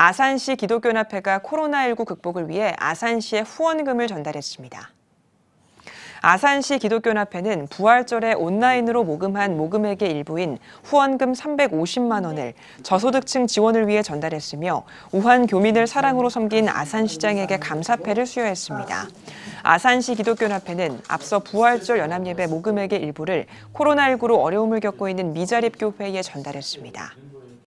아산시 기독교연합회가 코로나19 극복을 위해 아산시에 후원금을 전달했습니다. 아산시 기독교연합회는 부활절에 온라인으로 모금한 모금액의 일부인 후원금 350만 원을 저소득층 지원을 위해 전달했으며 우한 교민을 사랑으로 섬긴 아산시장에게 감사패를 수여했습니다. 아산시 기독교연합회는 앞서 부활절 연합예배 모금액의 일부를 코로나19로 어려움을 겪고 있는 미자립 교회에 전달했습니다.